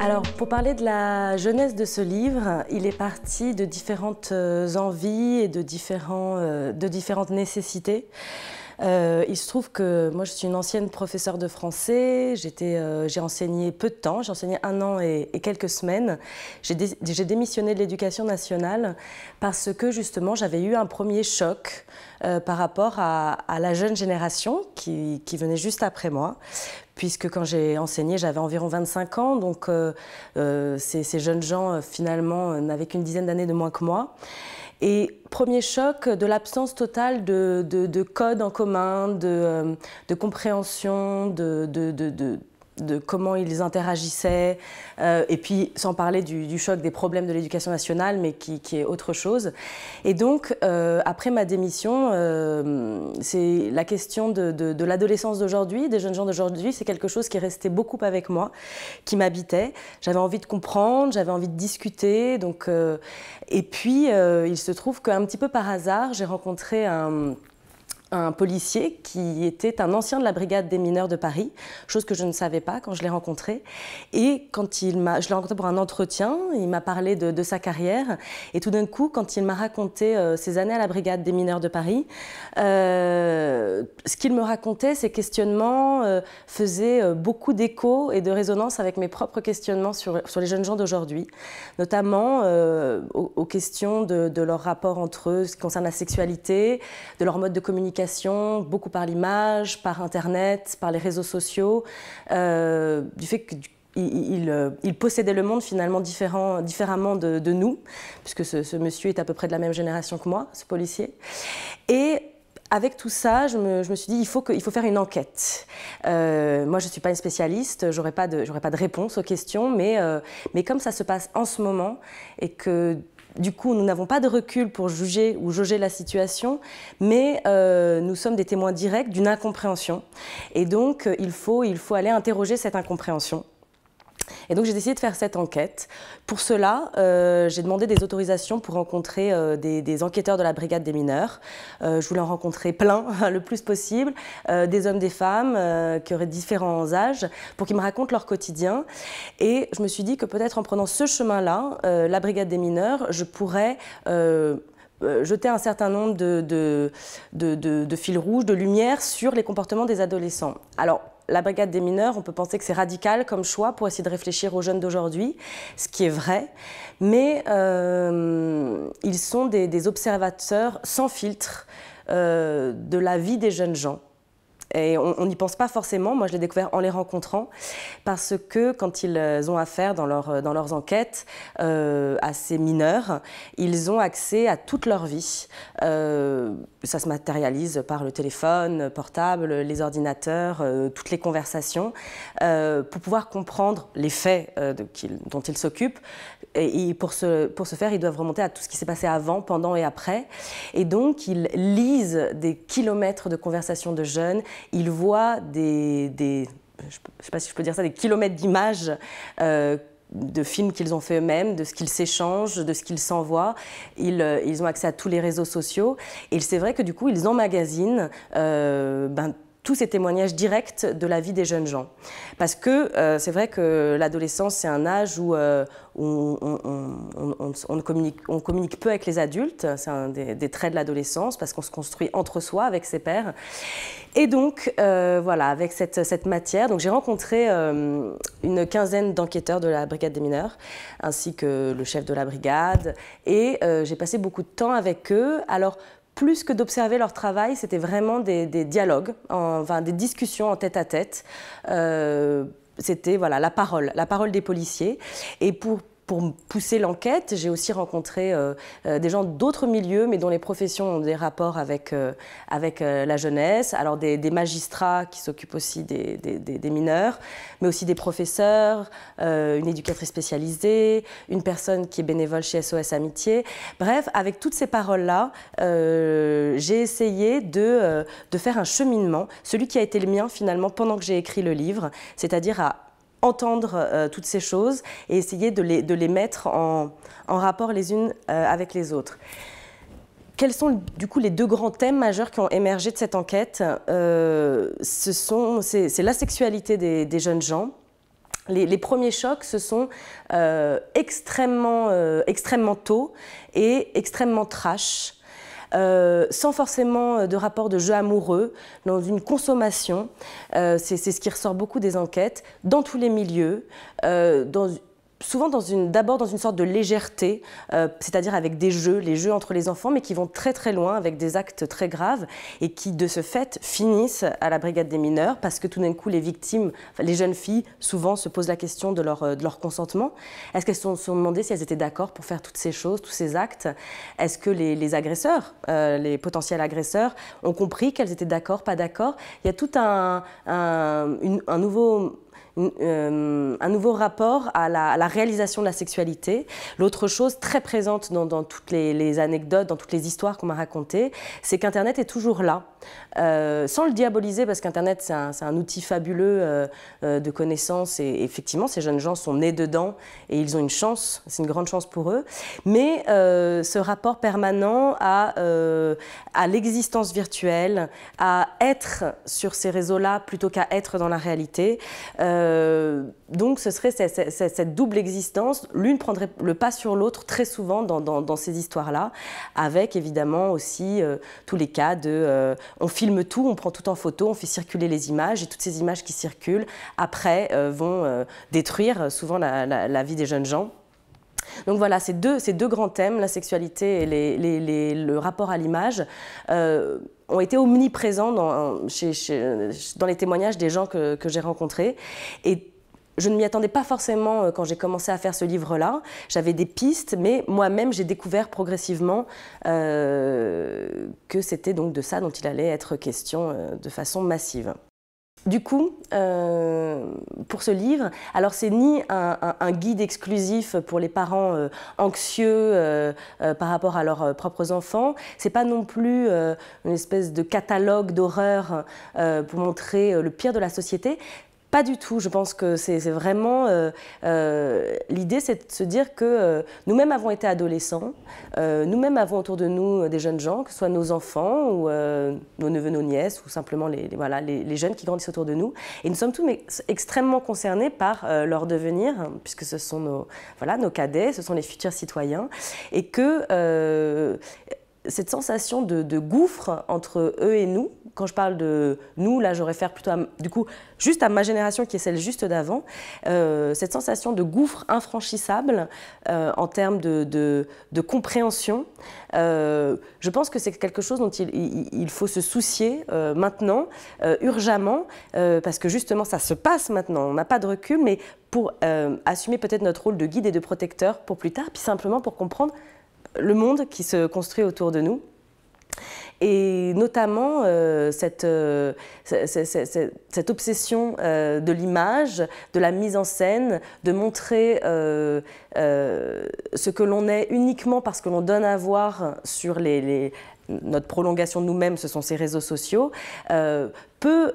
Alors, pour parler de la jeunesse de ce livre, il est parti de différentes euh, envies et de, différents, euh, de différentes nécessités. Euh, il se trouve que moi, je suis une ancienne professeure de français. Euh, j'ai enseigné peu de temps, j'ai enseigné un an et, quelques semaines. J'ai, démissionné de l'éducation nationale parce que justement, j'avais eu un premier choc euh, par rapport à, la jeune génération qui, venait juste après moi, puisque quand j'ai enseigné, j'avais environ 25 ans, donc ces, jeunes gens, finalement, n'avaient qu'une dizaine d'années de moins que moi. Et premier choc de l'absence totale de, de, en commun, de, euh, de compréhension, de, de comment ils interagissaient, euh, et puis sans parler du, choc des problèmes de l'éducation nationale, mais qui, est autre chose. Et donc, euh, après ma démission, euh, c'est la question de, l'adolescence d'aujourd'hui, des jeunes gens d'aujourd'hui, c'est quelque chose qui restait beaucoup avec moi, qui m'habitait. J'avais envie de comprendre, j'avais envie de discuter, donc, et puis il se trouve qu'un petit peu par hasard, j'ai rencontré un un policier qui était un ancien de la brigade des mineurs de Paris, chose que je ne savais pas quand je l'ai rencontré. Et quand il m'a, je l'ai rencontré pour un entretien, il m'a parlé de, sa carrière. Et tout d'un coup, quand il m'a raconté euh, ses années à la brigade des mineurs de Paris, euh, ce qu'il me racontait, ses questionnements, euh, faisait faisaient beaucoup d'écho et de résonance avec mes propres questionnements sur, les jeunes gens d'aujourd'hui, notamment aux, questions de, de leur rapport entre eux, ce qui concerne la sexualité, de leur mode de communication beaucoup par l'image, par Internet, par les réseaux sociaux, euh, du fait qu'il euh, il, possédait le monde finalement différent, différemment de, nous, puisque ce, monsieur est à peu près de la même génération que moi, ce policier. Et avec tout ça, je me, suis dit, il faut, faut faire une enquête. Euh, moi, je ne suis pas une spécialiste, je n'aurai pas, de, pas de réponse aux questions, mais, mais comme ça se passe en ce moment, et que du coup, nous n'avons pas de recul pour juger ou jauger la situation, mais euh, nous sommes des témoins directs d'une incompréhension. Et donc, euh, il faut, il faut aller interroger cette incompréhension. Et donc j'ai décidé de faire cette enquête. Pour cela, euh, j'ai demandé des autorisations pour rencontrer euh, des, enquêteurs de la brigade des mineurs. Euh, je voulais en rencontrer plein, le plus possible, des hommes, des femmes, qui auraient différents âges, pour qu'ils me racontent leur quotidien. Et je me suis dit que peut-être en prenant ce chemin-là, la brigade des mineurs, je pourrais jeter un certain nombre de, de, fils rouges, de lumière sur les comportements des adolescents. Alors, la brigade des mineurs, on peut penser que c'est radical comme choix pour essayer de réfléchir aux jeunes d'aujourd'hui, ce qui est vrai, mais euh, ils sont des, observateurs sans filtre euh, de la vie des jeunes gens. Et on n'y pense pas forcément. Moi, je l'ai découvert en les rencontrant parce que quand ils euh, ont affaire dans, leur, euh, dans leurs enquêtes euh, à ces mineurs, ils ont accès à toute leur vie. ça se matérialise par le téléphone, portable, les ordinateurs, toutes les conversations, pour pouvoir comprendre les faits de, dont ils s'occupent. Et, pour, ce, pour ce faire, ils doivent remonter à tout ce qui s'est passé avant, pendant et après. Et donc, ils lisent des kilomètres de conversations de jeunes, il voit des, je sais pas si je peux dire ça, des kilomètres d'images euh, de films qu'ils ont fait eux-mêmes, de ce qu'ils s'échangent, de ce qu'ils s'envoient. Ils, euh, ils, ont accès à tous les réseaux sociaux. Et c'est vrai que du coup, ils emmagasinent euh, ben, tous ces témoignages directs de la vie des jeunes gens. Parce que euh, c'est vrai que l'adolescence, c'est un âge où, euh, on, on, communique, on, communique, peu avec les adultes, c'est un des, traits de l'adolescence, parce qu'on se construit entre soi, avec ses pères, Et donc, euh, voilà, avec cette, cette matière, donc j'ai rencontré une quinzaine d'enquêteurs de la brigade des mineurs, ainsi que le chef de la brigade, et j'ai passé beaucoup de temps avec eux. Alors, plus que d'observer leur travail, c'était vraiment des, dialogues, enfin, des discussions en tête à tête. Euh, c'était voilà la parole, la parole des policiers. Et pour pour pousser l'enquête, j'ai aussi rencontré euh, euh, des gens d'autres milieux, mais dont les professions ont des rapports avec, euh, avec la jeunesse. Alors des, magistrats qui s'occupent aussi des, mineurs, mais aussi des professeurs, une éducatrice spécialisée, une personne qui est bénévole chez SOS Amitié. Bref, avec toutes ces paroles-là, j'ai essayé de, de faire un cheminement, celui qui a été le mien finalement pendant que j'ai écrit le livre, c'est-à-dire à entendre euh, toutes ces choses et essayer de les, de les mettre en, en, rapport les unes euh, avec les autres. Quels sont du coup les deux grands thèmes majeurs qui ont émergé de cette enquête euh, Ce sont c'est la sexualité des, jeunes gens. Les, premiers chocs, ce sont extrêmement, extrêmement tôt et extrêmement trash. Euh, sans forcément euh, de rapport de jeu amoureux, dans une consommation, euh, c'est ce qui ressort beaucoup des enquêtes, dans tous les milieux, dans souvent d'abord dans une sorte de légèreté, euh, c'est-à-dire avec des jeux, les jeux entre les enfants, mais qui vont très très loin avec des actes très graves et qui de ce fait finissent à la brigade des mineurs parce que tout d'un coup les victimes, les jeunes filles, souvent se posent la question de leur, euh, consentement. Est-ce qu'elles se sont, demandées si elles étaient d'accord pour faire toutes ces choses, tous ces actes Est-ce que les, agresseurs, euh, les potentiels agresseurs, ont compris qu'elles étaient d'accord, pas d'accord Il y a tout un nouveau euh, un nouveau rapport à la, réalisation de la sexualité. L'autre chose très présente dans, toutes les, anecdotes, dans toutes les histoires qu'on m'a racontées, c'est qu'Internet est toujours là. Euh, sans le diaboliser, parce qu'Internet, c'est un, outil fabuleux euh, de connaissances, et effectivement, ces jeunes gens sont nés dedans, et ils ont une chance, c'est une grande chance pour eux. Mais ce rapport permanent à, à l'existence virtuelle, à être sur ces réseaux-là plutôt qu'à être dans la réalité, euh, donc ce serait cette, double existence, l'une prendrait le pas sur l'autre très souvent dans, ces histoires-là, avec évidemment aussi euh, tous les cas de euh, on filme tout, on prend tout en photo, on fait circuler les images, et toutes ces images qui circulent après vont détruire souvent la, vie des jeunes gens. Donc voilà, ces deux, ces deux grands thèmes, la sexualité et les, le rapport à l'image, ont été omniprésents dans, les témoignages des gens que, j'ai rencontrés. Et je ne m'y attendais pas forcément euh, quand j'ai commencé à faire ce livre-là. J'avais des pistes, mais moi-même, j'ai découvert progressivement euh, que c'était donc de ça dont il allait être question euh, de façon massive. Du coup, euh, pour ce livre, alors c'est ni un, guide exclusif pour les parents euh, anxieux euh, par rapport à leurs propres enfants, c'est pas non plus une espèce de catalogue d'horreur pour montrer le pire de la société, pas du tout. Je pense que c'est vraiment euh, euh, l'idée, c'est de se dire que euh, nous-mêmes avons été adolescents, nous-mêmes avons autour de nous des jeunes gens, que ce soit nos enfants ou nos neveux, nos nièces, ou simplement les, voilà, les, jeunes qui grandissent autour de nous. Et nous sommes tous extrêmement concernés par leur devenir, hein, puisque ce sont nos, voilà, nos cadets, ce sont les futurs citoyens, et que cette sensation de, gouffre entre eux et nous. Quand je parle de nous, là, je réfère plutôt du coup, juste à ma génération qui est celle juste d'avant. Euh, cette sensation de gouffre infranchissable euh, en termes de, compréhension. Euh, je pense que c'est quelque chose dont il, il faut se soucier maintenant, urgemment, parce que justement, ça se passe maintenant. On n'a pas de recul, mais pour assumer peut-être notre rôle de guide et de protecteur pour plus tard, puis simplement pour comprendre le monde qui se construit autour de nous et notamment euh, cette, euh, cette, obsession euh, de l'image, de la mise en scène, de montrer ce que l'on est uniquement parce que l'on donne à voir sur les, notre prolongation de nous-mêmes, ce sont ces réseaux sociaux, peut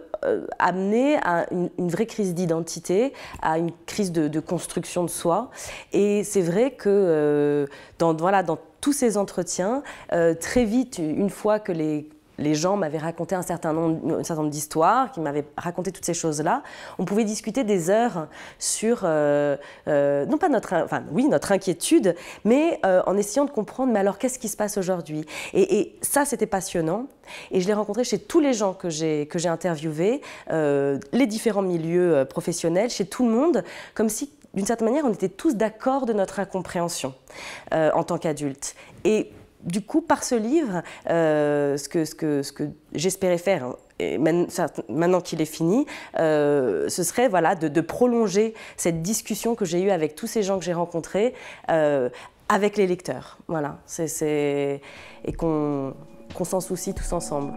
amener à une, vraie crise d'identité, à une crise de, construction de soi. Et c'est vrai que dans, voilà, dans tous ces entretiens. Euh, très vite, une fois que les gens m'avaient raconté un certain nombre, d'histoires, qui m'avaient raconté toutes ces choses-là. On pouvait discuter des heures sur, euh, euh, non pas notre, enfin oui, notre inquiétude, mais en essayant de comprendre, mais alors qu'est-ce qui se passe aujourd'hui et, ça, c'était passionnant. Et je l'ai rencontré chez tous les gens que j'ai, que j'ai interviewés, les différents milieux professionnels, chez tout le monde, comme si d'une certaine manière, on était tous d'accord de notre incompréhension euh, en tant qu'adultes. Et du coup, par ce livre, euh, ce que, j'espérais faire, hein, maintenant qu'il est fini, euh, ce serait voilà, de, prolonger cette discussion que j'ai eue avec tous ces gens que j'ai rencontrés, avec les lecteurs. Voilà. Et qu'on s'en soucie tous ensemble.